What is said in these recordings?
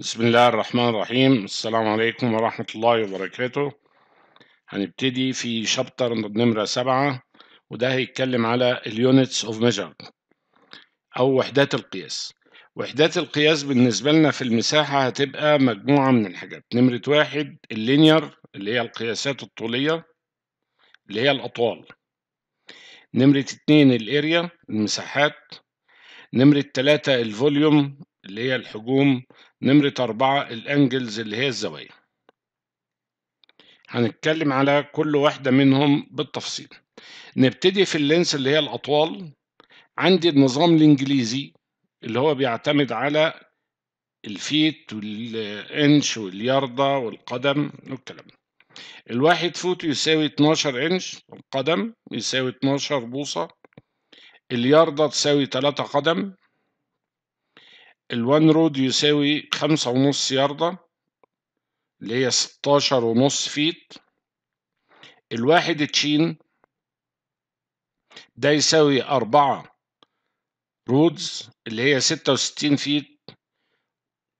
بسم الله الرحمن الرحيم السلام عليكم ورحمة الله وبركاته هنبتدي في شابتر نمرة سبعة وده هيتكلم على اليونتس اوف ميجر أو وحدات القياس وحدات القياس بالنسبة لنا في المساحة هتبقى مجموعة من الحاجات نمرة واحد اللينير اللي هي القياسات الطولية اللي هي الأطوال نمرة اتنين الاريا المساحات نمرة تلاتة الفوليوم اللي هي الحجوم نمرة أربعة الأنجلز اللي هي الزوايا هنتكلم على كل واحدة منهم بالتفصيل نبتدي في اللينس اللي هي الأطوال عندي النظام الإنجليزي اللي هو بيعتمد على الفيت والإنش والياردة والقدم والكلام ده الواحد فوت يساوي 12 إنش القدم يساوي 12 بوصة الياردة تساوي 3 قدم الوان رود يساوي خمسة ونص ياردة اللي هي ستاشر ونص فيت الواحد تشين ده يساوي أربعة رودز اللي هي ستة وستين فيت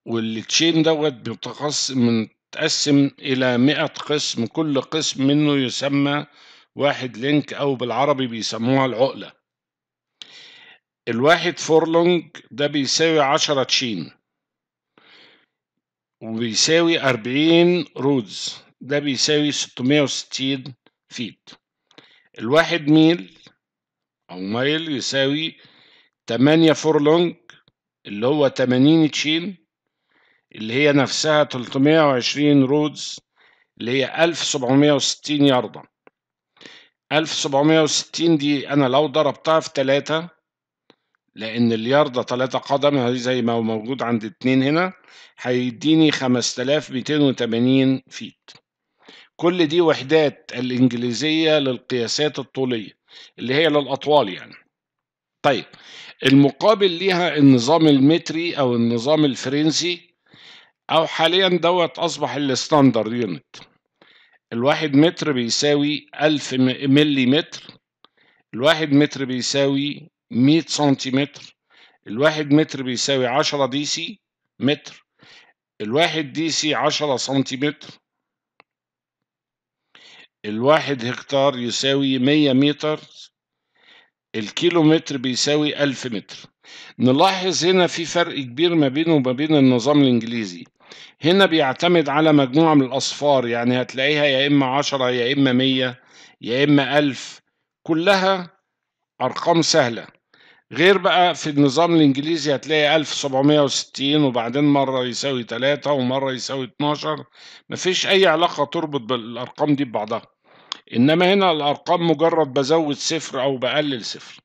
والتشين دوت متقسم متقسم إلى مئة قسم كل قسم منه يسمى واحد لينك أو بالعربي بيسموها العقلة الواحد فورلونج ده بيساوي عشرة تشين وبيساوي أربعين رودز ده بيساوي ستمية وستين فيت الواحد ميل أو ميل يساوي تمانية فورلونج اللي هو تمانين تشين اللي هي نفسها تلتمية وعشرين رودز اللي هي ألف سبعمية وستين ياردة ألف سبعمية وستين دي أنا لو ضربتها في تلاتة لأن الياردة تلاتة قدم زي ما هو موجود عند اتنين هنا هيديني 5280 فيت كل دي وحدات الإنجليزية للقياسات الطولية اللي هي للأطوال يعني طيب المقابل ليها النظام المتري أو النظام الفرنسي أو حاليا دوت أصبح الستاندرد يونت الواحد متر بيساوي ألف ملي متر الواحد متر بيساوي 100 سنتيمتر الواحد متر بيساوي 10 دي سي متر الواحد دي سي 10 سنتيمتر الواحد هكتار يساوي 100 متر الكيلو متر بيساوي 1000 متر نلاحظ هنا في فرق كبير ما بينه وما بين النظام الإنجليزي هنا بيعتمد على مجموعة من الأصفار يعني هتلاقيها يا إما عشرة يا إما مية يا إما ألف كلها أرقام سهلة غير بقى في النظام الانجليزي هتلاقي 1760 وبعدين مرة يساوي 3 ومرة يساوي 12 مفيش اي علاقة تربط بالارقام دي ببعضها انما هنا الارقام مجرد بزود صفر او بقلل صفر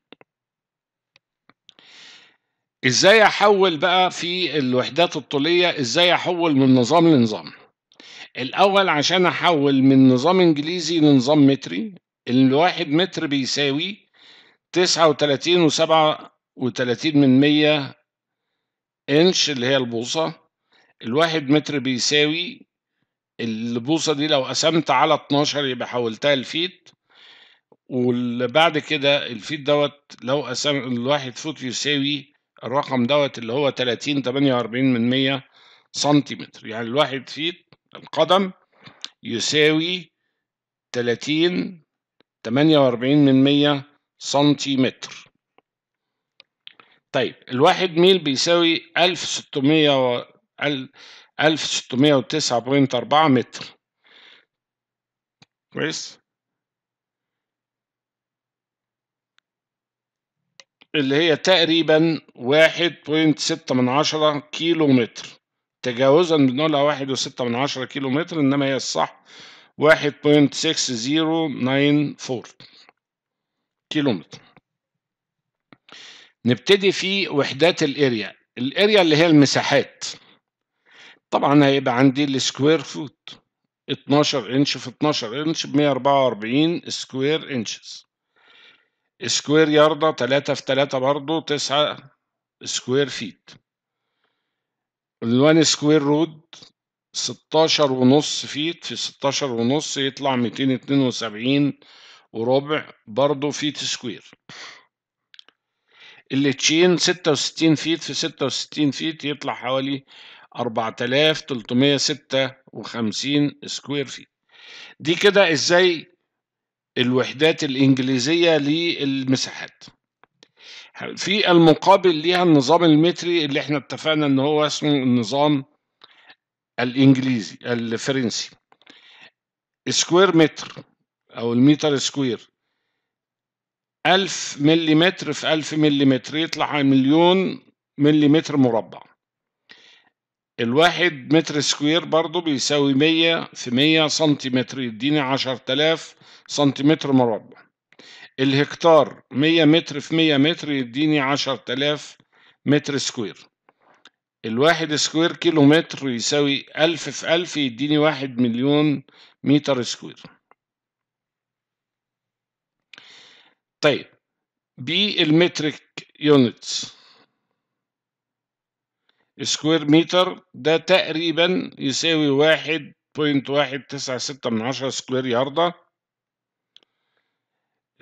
ازاي احول بقى في الوحدات الطولية ازاي احول من نظام لنظام الاول عشان احول من نظام انجليزي لنظام متري الواحد متر بيساوي تسعة وتلاتين وسبعة وتلاتين من مية إنش اللي هي البوصة الواحد متر بيساوي البوصة دي لو قسمت على اتناشر يبقى حولتها لفيت وبعد كده الفيت دوت لو قسم الواحد فوت يساوي الرقم دوت اللي هو تلاتين تمانية وأربعين من مية سنتيمتر يعني الواحد فيت القدم يساوي تلاتين تمانية وأربعين من مية سنتيمتر طيب الواحد ميل بيساوي ألف ستمية ألف ستمية وتسعة بوينت أربعة متر كويس اللي هي تقريبا واحد بوينت ستة من عشرة كيلو متر تجاوزا بنقولها واحد وستة من عشرة كيلو متر إنما هي الصح واحد بوينت سكس زيرو ناين فور كيلومتر نبتدي في وحدات الاريا الاريا اللي هي المساحات طبعا هيبقى عندي السكوير فوت 12 انش في 12 انش ب 144 سكوير انشز سكوير ياردة 3 في 3 برضو 9 سكوير فيت الوان سكوير رود 16 ونص فيت في 16 ونص يطلع 272 وربع برضو فيت سكوير تشين ستة وستين فيت في ستة وستين فيت يطلع حوالي أربعة آلاف تلتمية ستة وخمسين سكوير فيت دي كده ازاي الوحدات الإنجليزية للمساحات في المقابل ليها النظام المتري اللي احنا اتفقنا ان هو اسمه النظام الانجليزي الفرنسي سكوير متر أو المتر سكوير ألف مليمتر في ألف مليمتر يطلع مليون مليمتر مربع الواحد متر سكوير برضو بيساوي مية في مية سنتيمتر يديني عشر تلاف سنتيمتر مربع الهكتار مية متر في مية متر يديني عشر تلاف متر سكوير الواحد سكوير كيلو متر يساوي ألف في ألف يديني واحد مليون متر سكوير طيب المتريك يونتس سكوير متر ده تقريبا يساوي واحد بوينت واحد تسعة ستة من عشرة سكوير ياردة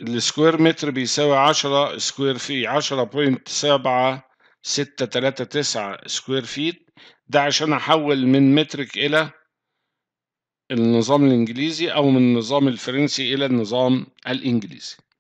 السكوير متر بيساوي عشرة سكوير في عشرة بوينت سبعة ستة تلاتة تسعة سكوير فيت ده عشان أحول من مترك إلى النظام الإنجليزي أو من النظام الفرنسي إلى النظام الإنجليزي